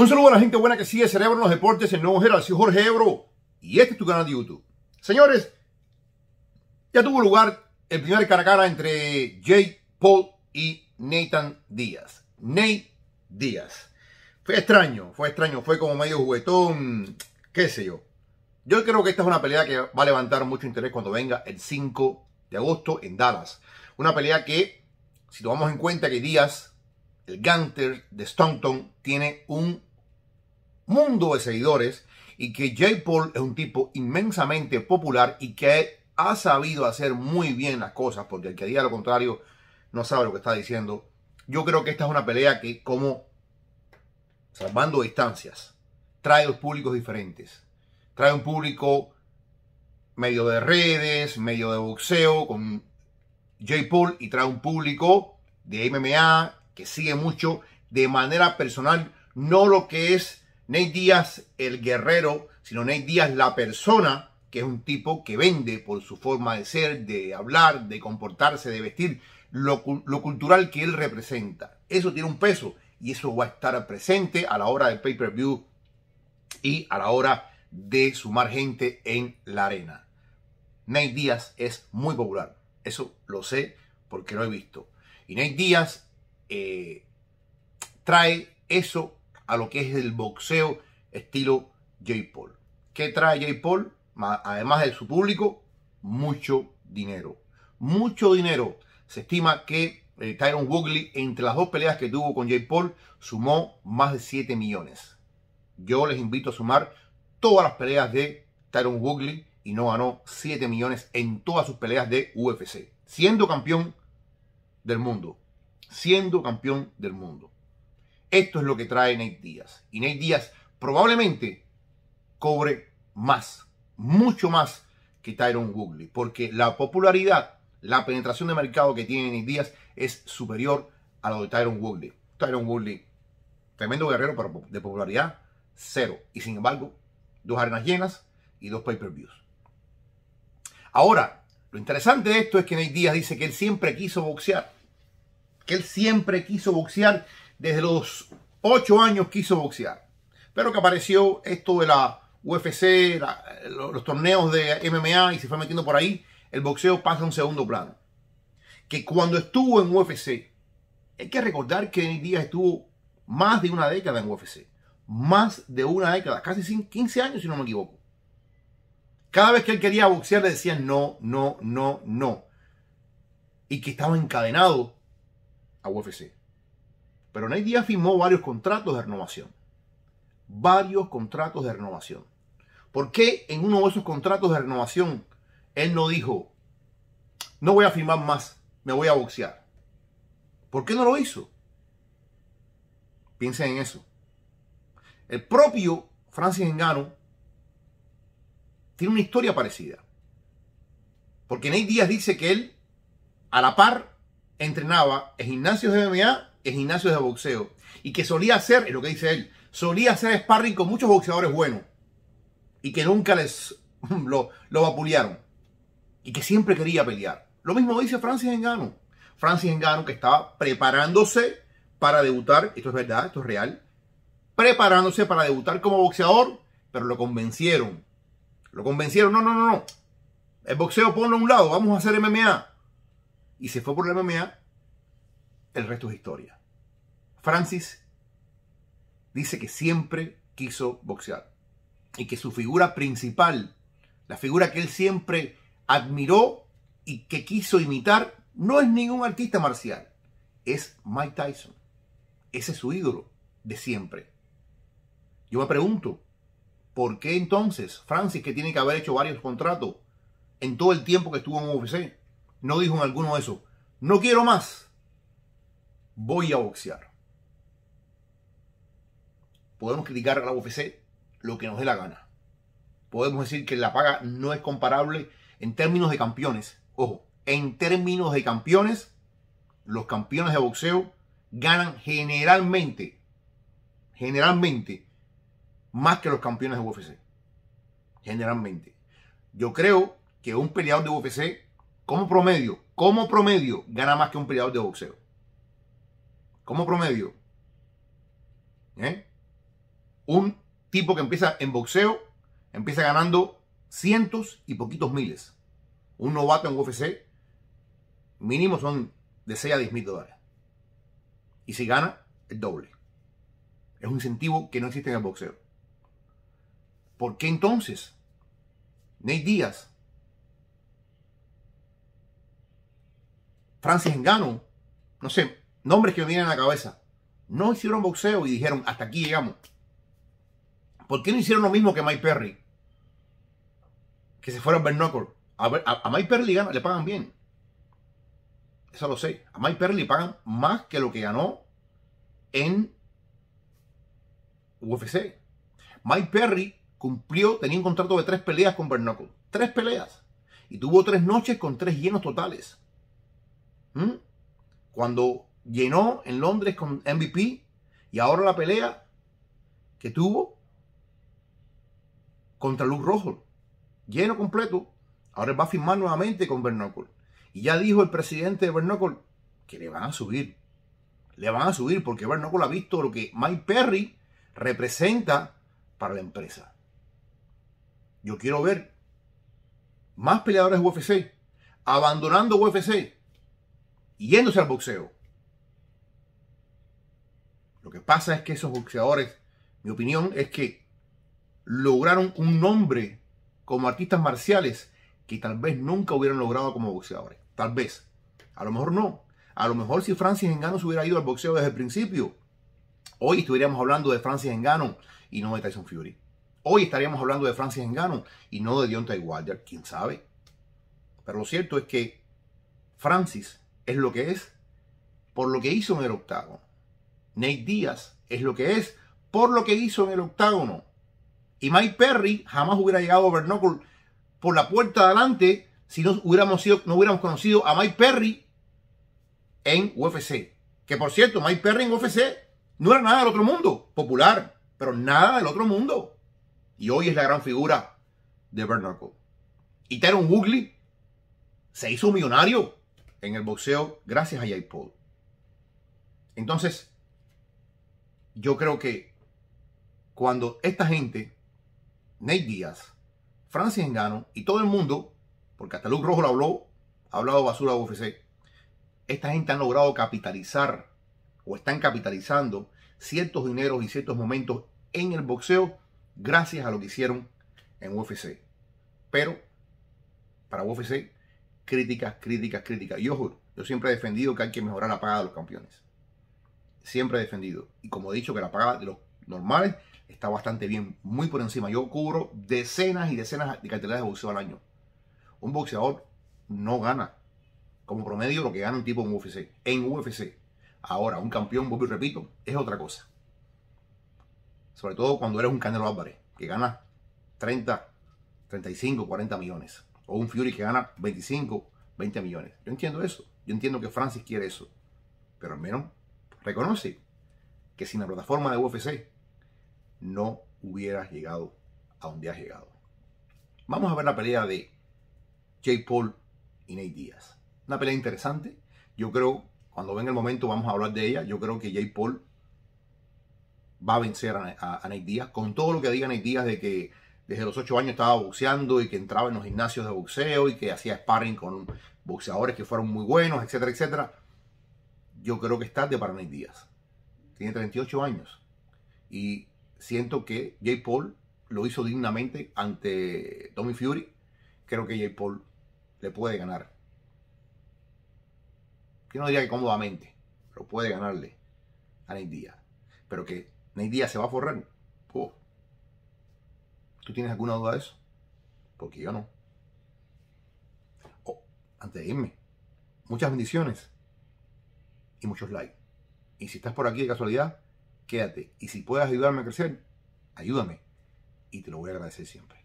Un saludo a la gente buena que sigue Cerebro en los Deportes en Nuevo gera, Soy Jorge Ebro y este es tu canal de YouTube. Señores, ya tuvo lugar el primer cara a cara entre Jake Paul y Nathan Díaz. Nate Díaz. Fue extraño, fue extraño, fue como medio juguetón, qué sé yo. Yo creo que esta es una pelea que va a levantar mucho interés cuando venga el 5 de agosto en Dallas. Una pelea que, si tomamos en cuenta que Díaz, el Gunter de Staunton, tiene un mundo de seguidores y que Jay Paul es un tipo inmensamente popular y que ha sabido hacer muy bien las cosas, porque el que diga lo contrario no sabe lo que está diciendo. Yo creo que esta es una pelea que, como salvando distancias, trae dos públicos diferentes. Trae un público medio de redes, medio de boxeo, con Jay Paul, y trae un público de MMA que sigue mucho de manera personal, no lo que es Nate Díaz el guerrero, sino Nate Díaz la persona, que es un tipo que vende por su forma de ser, de hablar, de comportarse, de vestir, lo, cultural que él representa. Eso tiene un peso y eso va a estar presente a la hora del pay-per-view y a la hora de sumar gente en la arena. Nate Díaz es muy popular, eso lo sé porque lo he visto. Y Nate Díaz eh, trae eso a lo que es el boxeo estilo J. Paul. ¿Qué trae J. Paul? Además de su público, mucho dinero. Mucho dinero. Se estima que Tyrone eh, Tyron Woodley, entre las dos peleas que tuvo con J. Paul, sumó más de 7 millones. Yo les invito a sumar todas las peleas de Tyron Woodley y no ganó 7 millones en todas sus peleas de UFC. Siendo campeón del mundo. Siendo campeón del mundo. Esto es lo que trae Nate Díaz. Y Nate Díaz probablemente cobre más, mucho más que Tyrone Woodley, porque la popularidad, la penetración de mercado que tiene Nate Díaz es superior a lo de Tyrone Woodley. Tyrone Woodley, tremendo guerrero, pero de popularidad cero. Y sin embargo, dos arenas llenas y dos pay-per-views. Ahora, lo interesante de esto es que Nate Díaz dice que él siempre quiso boxear. Que él siempre quiso boxear desde los 8 años quiso boxear, pero que apareció esto de la UFC, los torneos de MMA y se fue metiendo por ahí, el boxeo pasa a un segundo plano. Que cuando estuvo en UFC, hay que recordar que Denis Díaz estuvo más de una década en UFC, más de una década, casi 15 años si no me equivoco. Cada vez que él quería boxear le decían no, no, no, no. Y que estaba encadenado a UFC. Pero Nate Díaz firmó varios contratos de renovación. Varios contratos de renovación. ¿Por qué en uno de esos contratos de renovación él no dijo, no voy a firmar más, me voy a boxear? ¿Por qué no lo hizo? Piensen en eso. El propio Francis Engano tiene una historia parecida. Porque Nate Díaz dice que él, a la par, entrenaba en gimnasios de MMA gimnasio de boxeo y que solía hacer, es lo que dice él, solía hacer sparring con muchos boxeadores buenos y que nunca les lo, lo vapulearon y que siempre quería pelear. Lo mismo dice Francis Engano. Francis Engano que estaba preparándose para debutar, esto es verdad, esto es real, preparándose para debutar como boxeador, pero lo convencieron. Lo convencieron, no, no, no, no. El boxeo ponlo a un lado, vamos a hacer MMA. Y se fue por la MMA, el resto es historia. Francis dice que siempre quiso boxear y que su figura principal, la figura que él siempre admiró y que quiso imitar, no es ningún artista marcial, es Mike Tyson. Ese es su ídolo de siempre. Yo me pregunto, ¿por qué entonces Francis, que tiene que haber hecho varios contratos en todo el tiempo que estuvo en UFC, no dijo en alguno de esos, no quiero más, voy a boxear? podemos criticar a la UFC lo que nos dé la gana. Podemos decir que la paga no es comparable en términos de campeones. Ojo, en términos de campeones, los campeones de boxeo ganan generalmente, generalmente, más que los campeones de UFC. Generalmente. Yo creo que un peleador de UFC, como promedio, como promedio, gana más que un peleador de boxeo. Como promedio. ¿Eh? Un tipo que empieza en boxeo, empieza ganando cientos y poquitos miles. Un novato en UFC, mínimo son de 6 a 10 mil dólares. Y si gana, el doble. Es un incentivo que no existe en el boxeo. ¿Por qué entonces Nate Díaz, Francis Engano, no sé, nombres que me vienen a la cabeza, no hicieron boxeo y dijeron, hasta aquí llegamos? ¿Por qué no hicieron lo mismo que Mike Perry? Que se fueron A, ver, a, Mike Perry le, pagan bien. Eso lo sé. A Mike Perry le pagan más que lo que ganó en UFC. Mike Perry cumplió, tenía un contrato de tres peleas con Ben Tres peleas. Y tuvo tres noches con tres llenos totales. ¿Mm? Cuando llenó en Londres con MVP y ahora la pelea que tuvo contra Luz Rojo, lleno completo. Ahora va a firmar nuevamente con Bernoccol. Y ya dijo el presidente de vernocol que le van a subir. Le van a subir porque Bernócol ha visto lo que Mike Perry representa para la empresa. Yo quiero ver más peleadores UFC abandonando UFC y yéndose al boxeo. Lo que pasa es que esos boxeadores, mi opinión es que lograron un nombre como artistas marciales que tal vez nunca hubieran logrado como boxeadores. Tal vez. A lo mejor no. A lo mejor si Francis Engano se hubiera ido al boxeo desde el principio, hoy estuviéramos hablando de Francis Engano y no de Tyson Fury. Hoy estaríamos hablando de Francis Engano y no de Deontay Wilder, quién sabe. Pero lo cierto es que Francis es lo que es por lo que hizo en el octágono. Nate Díaz es lo que es por lo que hizo en el octágono. Y Mike Perry jamás hubiera llegado a Overknuckle por la puerta de adelante si no hubiéramos, sido, no hubiéramos conocido a Mike Perry en UFC. Que por cierto, Mike Perry en UFC no era nada del otro mundo, popular, pero nada del otro mundo. Y hoy es la gran figura de Bernardo. Y Teron Woogley se hizo millonario en el boxeo gracias a Jay Paul. Entonces, yo creo que cuando esta gente Nate Díaz, Francis Engano y todo el mundo, porque hasta Luke Rojo lo habló, ha hablado basura de UFC, esta gente han logrado capitalizar o están capitalizando ciertos dineros y ciertos momentos en el boxeo gracias a lo que hicieron en UFC. Pero para UFC, críticas, críticas, críticas. Y ojo, yo siempre he defendido que hay que mejorar la paga de los campeones. Siempre he defendido. Y como he dicho, que la paga de los normales está bastante bien, muy por encima. Yo cubro decenas y decenas de cantidades de boxeo al año. Un boxeador no gana como promedio lo que gana un tipo en UFC. En UFC. Ahora, un campeón, vuelvo y repito, es otra cosa. Sobre todo cuando eres un Canelo Álvarez, que gana 30, 35, 40 millones. O un Fury que gana 25, 20 millones. Yo entiendo eso. Yo entiendo que Francis quiere eso. Pero al menos reconoce que sin la plataforma de UFC no hubiera llegado a donde has llegado. Vamos a ver la pelea de Jay Paul y Nate Díaz. Una pelea interesante. Yo creo, cuando venga el momento, vamos a hablar de ella. Yo creo que Jay Paul va a vencer a, Nate Díaz. Con todo lo que diga Nate Díaz de que desde los 8 años estaba boxeando y que entraba en los gimnasios de boxeo y que hacía sparring con boxeadores que fueron muy buenos, etcétera, etcétera. Yo creo que es tarde para Nate Díaz. Tiene 38 años. Y siento que Jay Paul lo hizo dignamente ante Tommy Fury. Creo que Jay Paul le puede ganar. Yo no diría que cómodamente, pero puede ganarle a Nate Pero que Nate se va a forrar. Oh. ¿Tú tienes alguna duda de eso? Porque yo no. Oh, antes de irme, muchas bendiciones y muchos likes. Y si estás por aquí de casualidad, quédate. Y si puedes ayudarme a crecer, ayúdame. Y te lo voy a agradecer siempre.